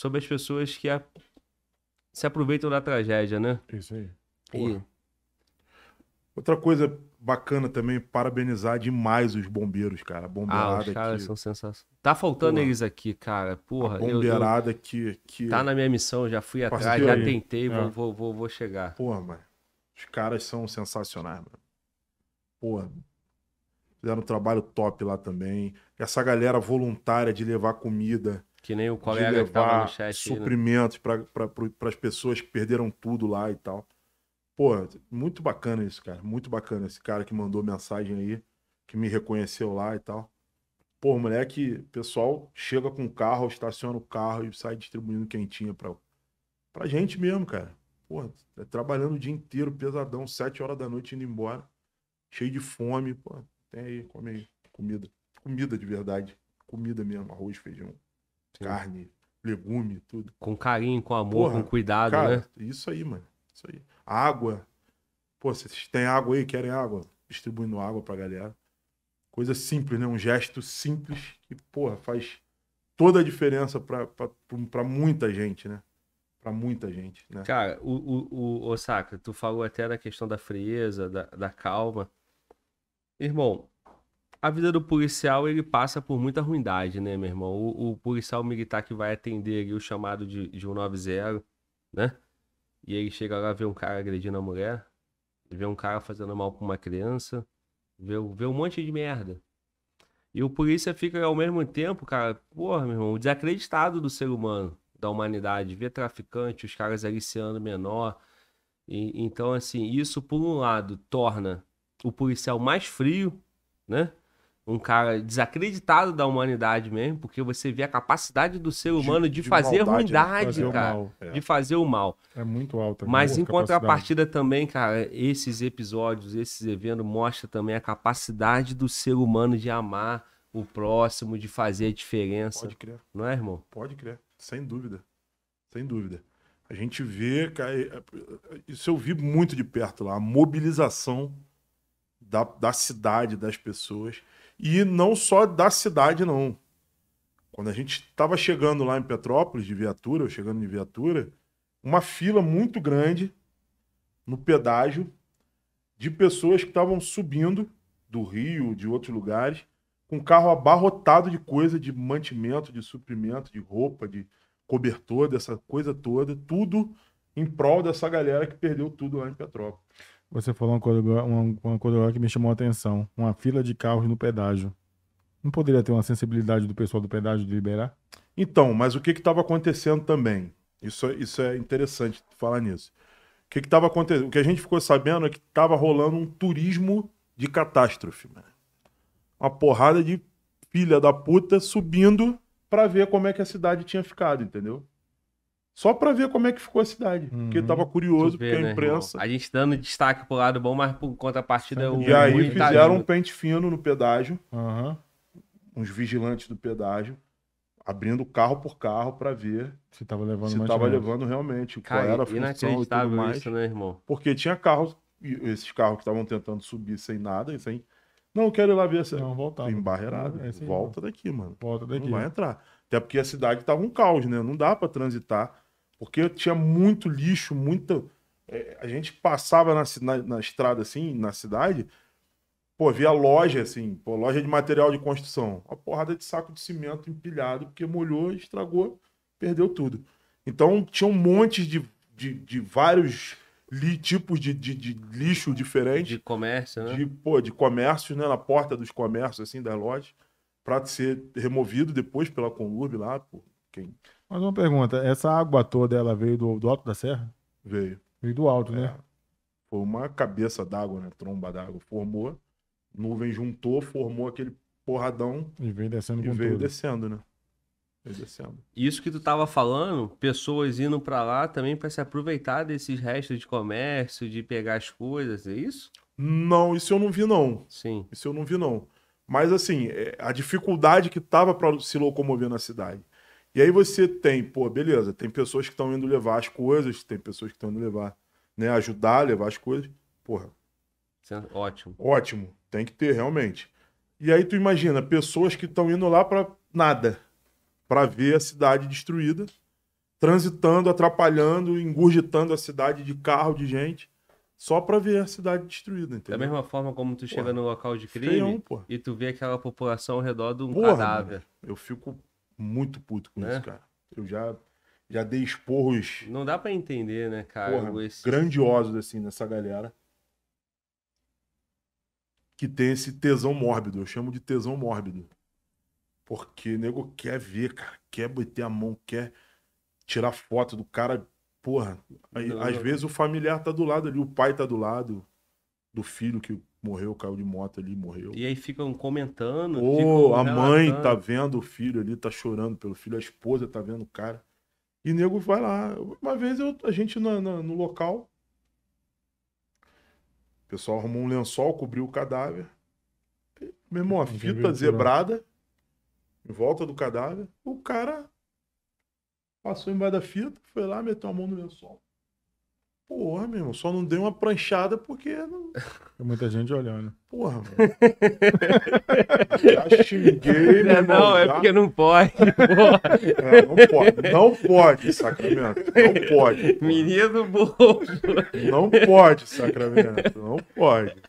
sobre as pessoas que a... se aproveitam da tragédia, né? Isso aí. E... Outra coisa bacana também, parabenizar demais os bombeiros, cara. A bombeirada ah, os caras são sensacionais. Tá faltando Porra. eles aqui, cara. Porra. A bombeirada eu, eu... Que, que. Tá na minha missão, já fui atrás, já aí. tentei, é. vou, vou, vou, vou chegar. Porra, mano. Os caras são sensacionais, mano. Porra. Fizeram um trabalho top lá também. Essa galera voluntária de levar comida que nem o colega que tava no chat. Né? Suprimentos né? para pra, as pessoas que perderam tudo lá e tal. Pô, muito bacana isso, cara. Muito bacana esse cara que mandou mensagem aí, que me reconheceu lá e tal. Pô, moleque, o pessoal chega com o carro, estaciona o carro e sai distribuindo quentinha pra, pra gente mesmo, cara. Pô, é trabalhando o dia inteiro, pesadão, sete horas da noite indo embora. Cheio de fome, pô. Tem aí, come aí. Comida. Comida de verdade. Comida mesmo, arroz, feijão. Sim. carne, legume, tudo. Com carinho, com amor, Porra, com cuidado, cara, né? Isso aí, mano. Isso aí. Água. Pô, vocês têm água aí, querem água? Distribuindo água pra galera. Coisa simples, né? Um gesto simples que, porra, faz toda a diferença pra, pra, pra muita gente, né? Pra muita gente, né? Cara, o, o, o Osaka, tu falou até da questão da frieza, da, da calma. Irmão, a vida do policial ele passa por muita ruindade, né, meu irmão? O, o policial militar que vai atender ali o chamado de, de 190, né? E ele chega lá, vê um cara agredindo a mulher, vê um cara fazendo mal pra uma criança, vê, vê um monte de merda. E o polícia fica ao mesmo tempo, cara, porra, meu irmão, desacreditado do ser humano, da humanidade. Vê traficante, os caras aliciando menor. E, então, assim, isso por um lado torna o policial mais frio, né? um cara desacreditado da humanidade mesmo, porque você vê a capacidade do ser humano de, de, de fazer maldade, né? ruindade, fazer cara. é. De fazer o mal. É muito alto né, Mas em contrapartida também, cara, esses episódios, esses eventos mostram também a capacidade do ser humano de amar o próximo, de fazer a diferença. Pode crer. Não é, irmão? Pode crer, sem dúvida. Sem dúvida. A gente vê, cara, isso eu vi muito de perto lá, a mobilização da, da cidade, das pessoas. E não só da cidade, não. Quando a gente estava chegando lá em Petrópolis de viatura, ou chegando de viatura, uma fila muito grande no pedágio de pessoas que estavam subindo do Rio, de outros lugares, com carro abarrotado de coisa, de mantimento, de suprimento, de roupa, de cobertor, dessa coisa toda, tudo em prol dessa galera que perdeu tudo lá em Petrópolis. Você falou uma coisa, uma, uma coisa agora que me chamou a atenção. Uma fila de carros no pedágio. Não poderia ter uma sensibilidade do pessoal do pedágio de liberar? Então, mas o que estava acontecendo também? Isso, isso é interessante falar nisso. O que estava acontecendo? O que a gente ficou sabendo é que estava rolando um turismo de catástrofe, né? Uma porrada de filha da puta subindo para ver como é que a cidade tinha ficado, entendeu? Só para ver como é que ficou a cidade. Uhum. Porque tava curioso, vê, porque a né, imprensa. Né, a gente dando destaque pro lado bom, mas por contrapartida. O e aí tá fizeram um pente fino no pedágio. Uhum. Uns vigilantes do pedágio abrindo carro por carro para ver se estava levando, se tava levando realmente Cara, qual era a é função e tudo mais. Isso, né, irmão? Porque tinha carros, esses carros que estavam tentando subir sem nada, sem não eu quero ir lá ver se não voltar embarreirada, é volta daqui, mano. Volta daqui. Não vai entrar. Até porque a cidade estava um caos, né? Não dá para transitar. Porque tinha muito lixo, muita. É, a gente passava na, na, na, estrada, assim, na cidade, pô, via loja, assim, pô, loja de material de construção. Uma porrada de saco de cimento empilhado, porque molhou, estragou, perdeu tudo. Então, tinha um monte de, de, de vários li, tipos de, de, de, lixo diferente. De comércio, né? De, pô, de comércio, né? Na porta dos comércios, assim, das lojas, para ser removido depois pela Conurb lá, por quem mais uma pergunta. Essa água toda, ela veio do, do alto da serra? Veio. Veio do alto, é. né? Foi uma cabeça d'água, né? Tromba d'água. Formou, nuvem juntou, formou aquele porradão. E veio descendo e com veio tudo. descendo, né? Veio descendo. Isso que tu tava falando, pessoas indo para lá também para se aproveitar desses restos de comércio, de pegar as coisas, é isso? Não, isso eu não vi, não. Sim. Isso eu não vi, não. Mas, assim, é, a dificuldade que tava para se locomover na cidade. E aí você tem, pô, beleza, tem pessoas que estão indo levar as coisas, tem pessoas que estão indo levar, né, ajudar a levar as coisas. Porra. Ótimo. Ótimo. Tem que ter, realmente. E aí tu imagina, pessoas que estão indo lá para nada, para ver a cidade destruída, transitando, atrapalhando, engurgitando a cidade de carro, de gente, só para ver a cidade destruída, entendeu? Da mesma forma como tu chega porra, no local de crime feião, e tu vê aquela população ao redor de um porra, cadáver. Mano, eu fico muito puto com né? isso, cara. Eu já, já dei esporros. Não dá para entender, né, cara? Porra, esse... Grandiosos, assim, nessa galera. Que tem esse tesão mórbido. Eu chamo de tesão mórbido. Porque o nego quer ver, cara. Quer bater a mão, quer tirar foto do cara. Porra, aí, às vezes o familiar tá do lado ali, o pai tá do lado do filho que morreu, caiu de moto ali, morreu. E aí ficam comentando. Ou a mãe tá vendo o filho ali, tá chorando pelo filho, a esposa tá vendo o cara. E nego vai lá. Uma vez eu, a gente no, no, no local. O pessoal arrumou um lençol, cobriu o cadáver. Meu irmão, a fita zebrada em volta do cadáver. O cara passou embaixo da fita, foi lá, meteu a mão no lençol. Porra, meu irmão, só não dei uma pranchada porque. Não... Tem muita gente olhando. Porra, mano. já xinguei, meu irmão, Não, é já... é porque não pode. É, não pode, não pode, Sacramento. Não pode. Porra. Menino do bolso. Não pode, Sacramento. Não pode.